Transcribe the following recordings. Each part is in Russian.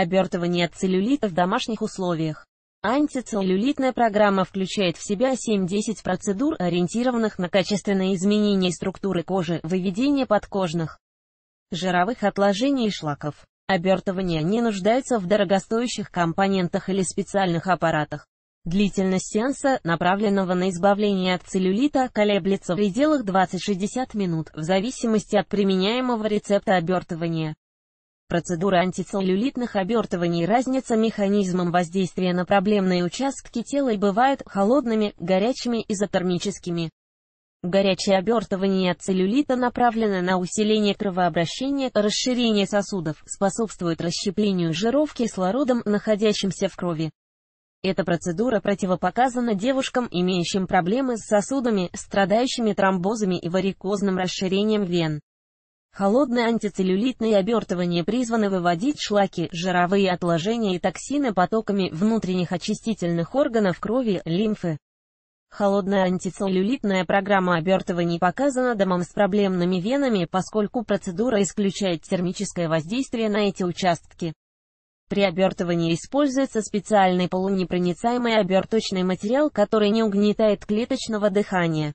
Обертывание от целлюлита в домашних условиях. Антицеллюлитная программа включает в себя 7-10 процедур, ориентированных на качественное изменение структуры кожи, выведение подкожных жировых отложений и шлаков. Обертывания не нуждаются в дорогостоящих компонентах или специальных аппаратах. Длительность сеанса, направленного на избавление от целлюлита, колеблется в пределах 20-60 минут, в зависимости от применяемого рецепта обертывания. Процедура антицеллюлитных обертываний разница механизмом воздействия на проблемные участки тела и бывают холодными, горячими, изотермическими. Горячее обертывание от целлюлита направлено на усиление кровообращения, расширение сосудов, способствует расщеплению жиров кислородом, находящимся в крови. Эта процедура противопоказана девушкам, имеющим проблемы с сосудами, страдающими тромбозами и варикозным расширением вен. Холодное антицеллюлитное обертывание призвано выводить шлаки, жировые отложения и токсины потоками внутренних очистительных органов крови, лимфы. Холодная антицеллюлитная программа обертываний показана домам с проблемными венами, поскольку процедура исключает термическое воздействие на эти участки. При обертывании используется специальный полунепроницаемый оберточный материал, который не угнетает клеточного дыхания.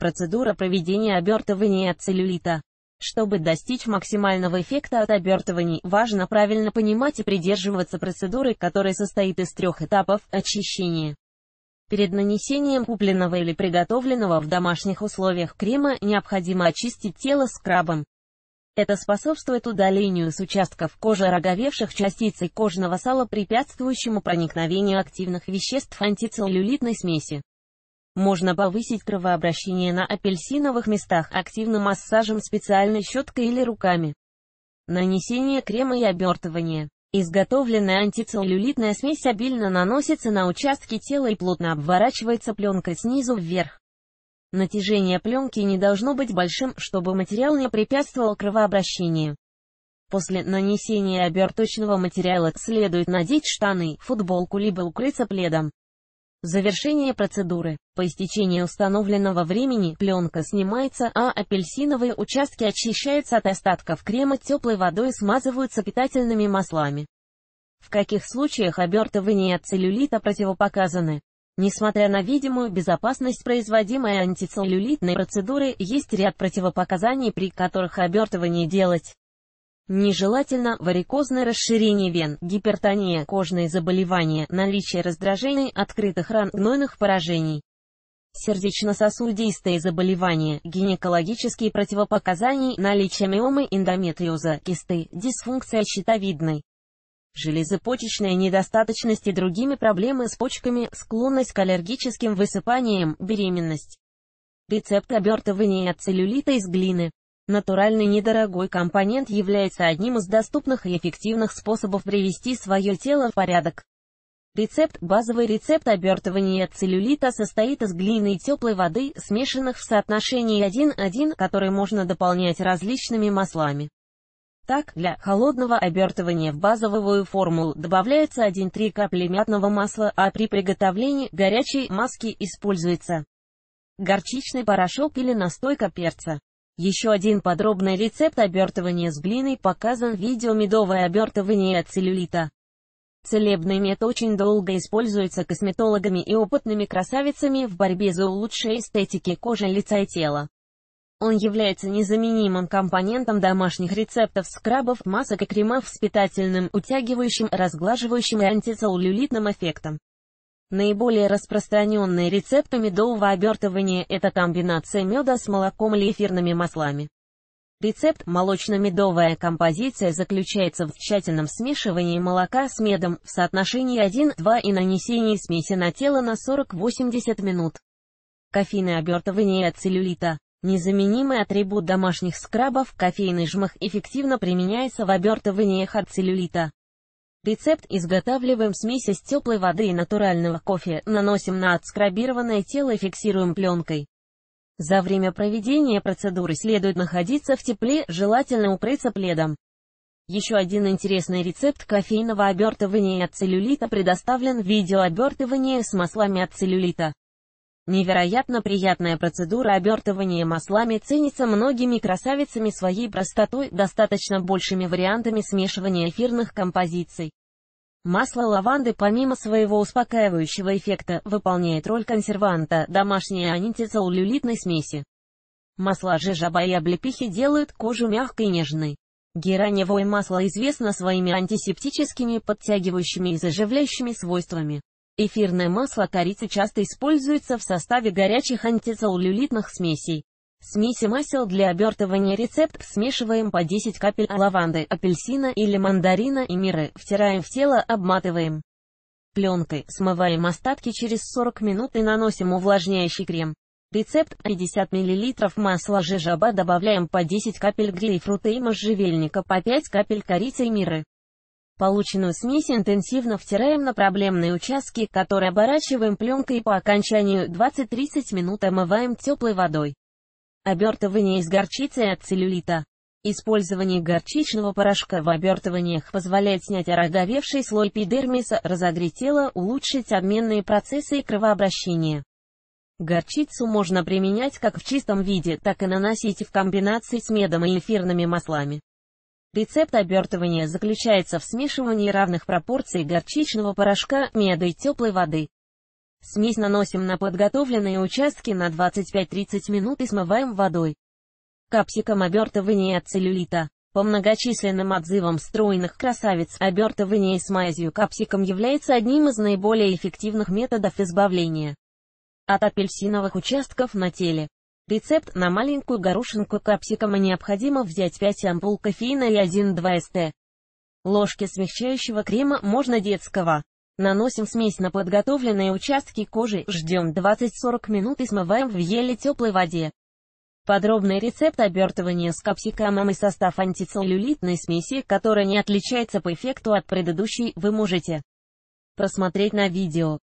Процедура проведения обертывания от целлюлита чтобы достичь максимального эффекта от обертываний, важно правильно понимать и придерживаться процедуры, которая состоит из трех этапов – очищения. Перед нанесением купленного или приготовленного в домашних условиях крема необходимо очистить тело скрабом. Это способствует удалению с участков кожи роговевших частиц и кожного сала, препятствующему проникновению активных веществ антицеллюлитной смеси. Можно повысить кровообращение на апельсиновых местах активным массажем специальной щеткой или руками. Нанесение крема и обертывание. Изготовленная антицеллюлитная смесь обильно наносится на участки тела и плотно обворачивается пленкой снизу вверх. Натяжение пленки не должно быть большим, чтобы материал не препятствовал кровообращению. После нанесения оберточного материала следует надеть штаны, футболку либо укрыться пледом. Завершение процедуры. По истечении установленного времени пленка снимается, а апельсиновые участки очищаются от остатков крема теплой водой и смазываются питательными маслами. В каких случаях обертывание от целлюлита противопоказаны? Несмотря на видимую безопасность производимой антицеллюлитной процедуры, есть ряд противопоказаний, при которых обертывание делать Нежелательно варикозное расширение вен, гипертония, кожные заболевания, наличие раздражений, открытых ран, гнойных поражений сердечно-сосудистые заболевания, гинекологические противопоказания, наличие миомы, эндометриоза, кисты, дисфункция щитовидной железопочечная недостаточность и другими проблемы с почками, склонность к аллергическим высыпаниям, беременность. Рецепт обертывания от целлюлита из глины. Натуральный недорогой компонент является одним из доступных и эффективных способов привести свое тело в порядок. Рецепт Базовый рецепт обертывания целлюлита состоит из глины и теплой воды, смешанных в соотношении 1-1, который можно дополнять различными маслами. Так, для холодного обертывания в базовую формулу добавляется 1-3 капли мятного масла, а при приготовлении горячей маски используется горчичный порошок или настойка перца. Еще один подробный рецепт обертывания с глиной показан в видео «Медовое обертывание от целлюлита». Целебный мед очень долго используется косметологами и опытными красавицами в борьбе за улучшение эстетики кожи лица и тела. Он является незаменимым компонентом домашних рецептов скрабов, масок и кремов с питательным, утягивающим, разглаживающим и антицеллюлитным эффектом. Наиболее распространенные рецепты медового обертывания – это комбинация меда с молоком или эфирными маслами. Рецепт «молочно-медовая композиция» заключается в тщательном смешивании молока с медом в соотношении 1-2 и нанесении смеси на тело на 40-80 минут. Кофейное обертывание от целлюлита. Незаменимый атрибут домашних скрабов кофейный жмых эффективно применяется в обертываниях от целлюлита. Рецепт изготавливаем смесь из теплой воды и натурального кофе, наносим на отскрабированное тело и фиксируем пленкой. За время проведения процедуры следует находиться в тепле, желательно укрыться пледом. Еще один интересный рецепт кофейного обертывания от целлюлита предоставлен в видео обертывания с маслами от целлюлита. Невероятно приятная процедура обертывания маслами ценится многими красавицами своей простотой, достаточно большими вариантами смешивания эфирных композиций. Масло лаванды помимо своего успокаивающего эффекта, выполняет роль консерванта, домашней антицеллюлитной смеси. Масла жижаба и облепихи делают кожу мягкой и нежной. Гераневое масло известно своими антисептическими, подтягивающими и заживляющими свойствами. Эфирное масло корицы часто используется в составе горячих антицеллюлитных смесей. Смеси масел для обертывания рецепт смешиваем по 10 капель лаванды, апельсина или мандарина и миры, втираем в тело, обматываем пленкой, смываем остатки через 40 минут и наносим увлажняющий крем. Рецепт 50 мл масла жижаба добавляем по 10 капель грейпфрута и можжевельника по 5 капель корицы и миры. Полученную смесь интенсивно втираем на проблемные участки, которые оборачиваем пленкой по окончанию 20-30 минут омываем теплой водой. Обертывание из горчицы от целлюлита. Использование горчичного порошка в обертываниях позволяет снять ороговевший слой эпидермиса, разогреть тело, улучшить обменные процессы и кровообращение. Горчицу можно применять как в чистом виде, так и наносить в комбинации с медом и эфирными маслами. Рецепт обертывания заключается в смешивании равных пропорций горчичного порошка, меда и теплой воды. Смесь наносим на подготовленные участки на 25-30 минут и смываем водой. Капсиком обертывания от целлюлита. По многочисленным отзывам стройных красавиц, обертывание с мазью капсиком является одним из наиболее эффективных методов избавления от апельсиновых участков на теле. Рецепт на маленькую горошинку капсикома необходимо взять 5 ампул кофеина и 1-2 ст. Ложки смягчающего крема, можно детского. Наносим смесь на подготовленные участки кожи, ждем 20-40 минут и смываем в еле теплой воде. Подробный рецепт обертывания с капсикамом и состав антицеллюлитной смеси, которая не отличается по эффекту от предыдущей, вы можете просмотреть на видео.